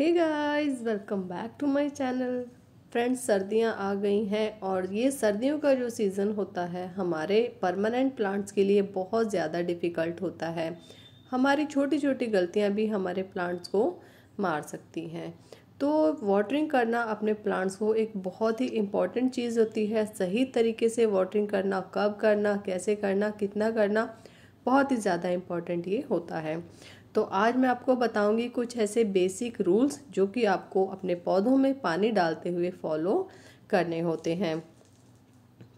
hey guys welcome back to my channel friends सर्दियां आ गई हैं और ये सर्दियों का जो सीज़न होता है हमारे परमानेंट प्लांट्स के लिए बहुत ज़्यादा डिफ़िकल्ट होता है हमारी छोटी छोटी गलतियां भी हमारे प्लांट्स को मार सकती हैं तो वाटरिंग करना अपने प्लांट्स को एक बहुत ही इम्पॉर्टेंट चीज़ होती है सही तरीके से वाटरिंग करना कब करना कैसे करना कितना करना बहुत ही ज़्यादा इम्पॉर्टेंट ये होता है तो आज मैं आपको बताऊंगी कुछ ऐसे बेसिक रूल्स जो कि आपको अपने पौधों में पानी डालते हुए फॉलो करने होते हैं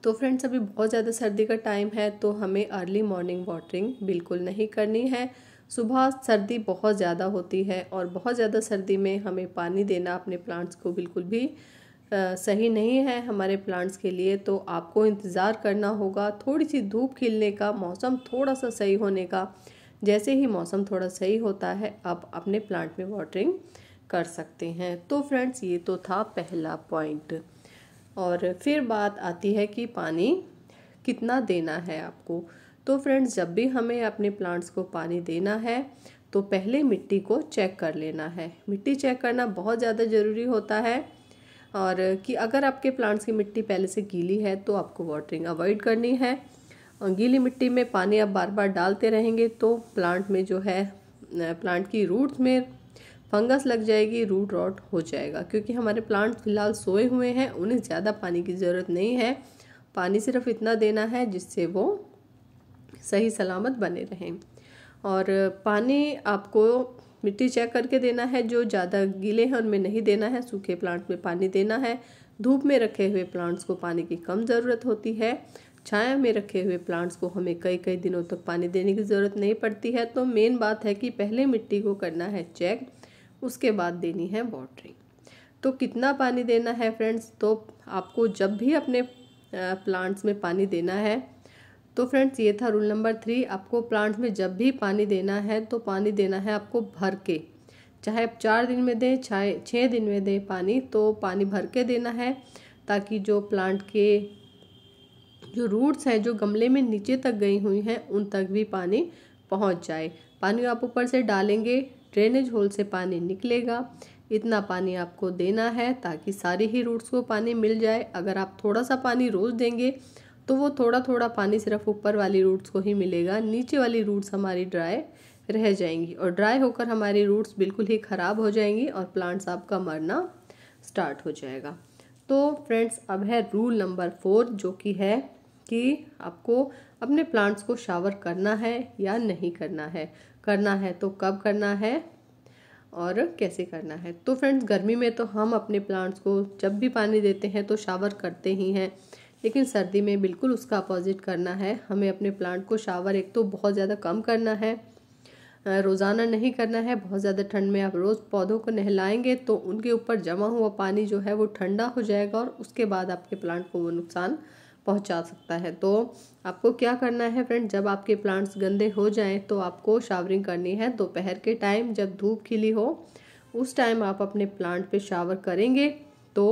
तो फ्रेंड्स अभी बहुत ज़्यादा सर्दी का टाइम है तो हमें अर्ली मॉर्निंग वाटरिंग बिल्कुल नहीं करनी है सुबह सर्दी बहुत ज़्यादा होती है और बहुत ज़्यादा सर्दी में हमें पानी देना अपने प्लांट्स को बिल्कुल भी आ, सही नहीं है हमारे प्लांट्स के लिए तो आपको इंतज़ार करना होगा थोड़ी सी धूप खिलने का मौसम थोड़ा सा सही होने का जैसे ही मौसम थोड़ा सही होता है आप अपने प्लांट में वाटरिंग कर सकते हैं तो फ्रेंड्स ये तो था पहला पॉइंट और फिर बात आती है कि पानी कितना देना है आपको तो फ्रेंड्स जब भी हमें अपने प्लांट्स को पानी देना है तो पहले मिट्टी को चेक कर लेना है मिट्टी चेक करना बहुत ज़्यादा ज़रूरी होता है और कि अगर आपके प्लांट्स की मिट्टी पहले से गीली है तो आपको वाटरिंग अवॉइड करनी है गीली मिट्टी में पानी आप बार बार डालते रहेंगे तो प्लांट में जो है प्लांट की रूट्स में फंगस लग जाएगी रूट रॉट हो जाएगा क्योंकि हमारे प्लांट फिलहाल सोए हुए हैं उन्हें ज़्यादा पानी की ज़रूरत नहीं है पानी सिर्फ इतना देना है जिससे वो सही सलामत बने रहें और पानी आपको मिट्टी चेक करके देना है जो ज़्यादा गीले हैं उनमें नहीं देना है सूखे प्लांट में पानी देना है धूप में रखे हुए प्लांट्स को पानी की कम ज़रूरत होती है छाया में रखे हुए प्लांट्स को हमें कई कई दिनों तक पानी देने की ज़रूरत नहीं पड़ती है तो मेन बात है कि पहले मिट्टी को करना है चेक उसके बाद देनी है वाटरिंग तो कितना पानी देना है फ्रेंड्स तो आपको जब भी अपने प्लांट्स में पानी देना है तो फ्रेंड्स ये था रूल नंबर थ्री आपको प्लांट्स में जब भी पानी देना है तो पानी देना है आपको भर के चाहे आप चार दिन में दें चाहे छः दिन में दें पानी तो पानी भर के देना है ताकि जो प्लांट के जो रूट्स हैं जो गमले में नीचे तक गई हुई हैं उन तक भी पानी पहुंच जाए पानी आप ऊपर से डालेंगे ड्रेनेज होल से पानी निकलेगा इतना पानी आपको देना है ताकि सारी ही रूट्स को पानी मिल जाए अगर आप थोड़ा सा पानी रोज़ देंगे तो वो थोड़ा थोड़ा पानी सिर्फ ऊपर वाली रूट्स को ही मिलेगा नीचे वाली रूट्स हमारी ड्राई रह जाएंगी और ड्राई होकर हमारी रूट्स बिल्कुल ही ख़राब हो जाएंगी और प्लांट्स आपका मरना स्टार्ट हो जाएगा तो फ्रेंड्स अब है रूल नंबर फोर जो कि है कि आपको अपने प्लांट्स को शावर करना है या नहीं करना है करना है तो कब करना है और कैसे करना है तो फ्रेंड्स गर्मी में तो हम अपने प्लांट्स को जब भी पानी देते हैं तो शावर करते ही हैं लेकिन सर्दी में बिल्कुल उसका अपोजिट करना है हमें अपने प्लांट को शावर एक तो बहुत ज़्यादा कम करना है रोज़ाना नहीं करना है बहुत ज़्यादा ठंड में आप रोज़ पौधों को नहलाएंगे तो उनके ऊपर जमा हुआ पानी जो है वो ठंडा हो जाएगा और उसके बाद आपके प्लांट को वो नुकसान पहुंचा सकता है तो आपको क्या करना है फ्रेंड जब आपके प्लांट्स गंदे हो जाएं तो आपको शावरिंग करनी है दोपहर के टाइम जब धूप खिली हो उस टाइम आप अपने प्लांट पे शावर करेंगे तो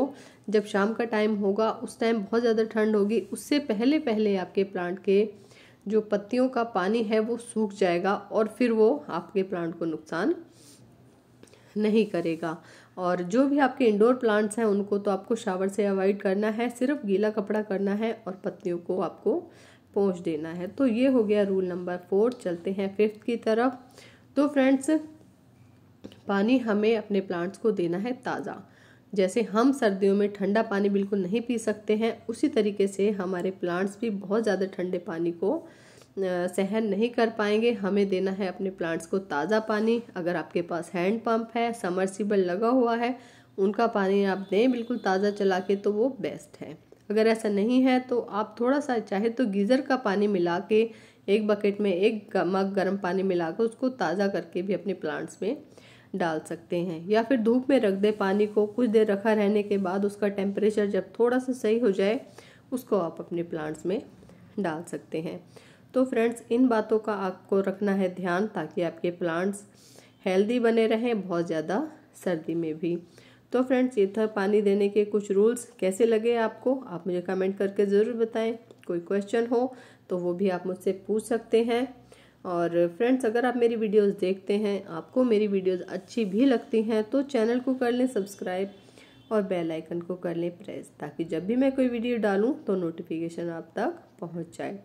जब शाम का टाइम होगा उस टाइम बहुत ज़्यादा ठंड होगी उससे पहले पहले आपके प्लांट के जो पत्तियों का पानी है वो सूख जाएगा और फिर वो आपके प्लांट को नुकसान नहीं करेगा और जो भी आपके इंडोर प्लांट्स हैं उनको तो आपको शावर से अवॉइड करना है सिर्फ गीला कपड़ा करना है और पत्तियों को आपको पहुँच देना है तो ये हो गया रूल नंबर फोर चलते हैं फिफ्थ की तरफ तो फ्रेंड्स पानी हमें अपने प्लांट्स को देना है ताज़ा जैसे हम सर्दियों में ठंडा पानी बिल्कुल नहीं पी सकते हैं उसी तरीके से हमारे प्लांट्स भी बहुत ज़्यादा ठंडे पानी को सहन नहीं कर पाएंगे हमें देना है अपने प्लांट्स को ताज़ा पानी अगर आपके पास हैंड पंप है समरसीबल लगा हुआ है उनका पानी आप दें बिल्कुल ताज़ा चला के तो वो बेस्ट है अगर ऐसा नहीं है तो आप थोड़ा सा चाहे तो गीज़र का पानी मिला के एक बकेट में एक मग गर्म पानी मिला कर उसको ताज़ा करके भी अपने प्लांट्स में डाल सकते हैं या फिर धूप में रख दे पानी को कुछ देर रखा रहने के बाद उसका टेम्परेचर जब थोड़ा सा सही हो जाए उसको आप अपने प्लांट्स में डाल सकते हैं तो फ्रेंड्स इन बातों का आपको रखना है ध्यान ताकि आपके प्लांट्स हेल्दी बने रहें बहुत ज़्यादा सर्दी में भी तो फ्रेंड्स ये था पानी देने के कुछ रूल्स कैसे लगे आपको आप मुझे कमेंट करके ज़रूर बताएं कोई क्वेश्चन हो तो वो भी आप मुझसे पूछ सकते हैं और फ्रेंड्स अगर आप मेरी वीडियोस देखते हैं आपको मेरी वीडियोस अच्छी भी लगती हैं तो चैनल को कर लें सब्सक्राइब और बेल आइकन को कर लें प्रेस ताकि जब भी मैं कोई वीडियो डालूं तो नोटिफिकेशन आप तक पहुंच जाए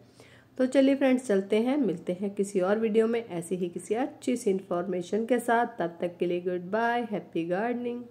तो चलिए फ्रेंड्स चलते हैं मिलते हैं किसी और वीडियो में ऐसी ही किसी अच्छी सी इन्फॉर्मेशन के साथ तब तक के लिए गुड बाय हैप्पी गार्डनिंग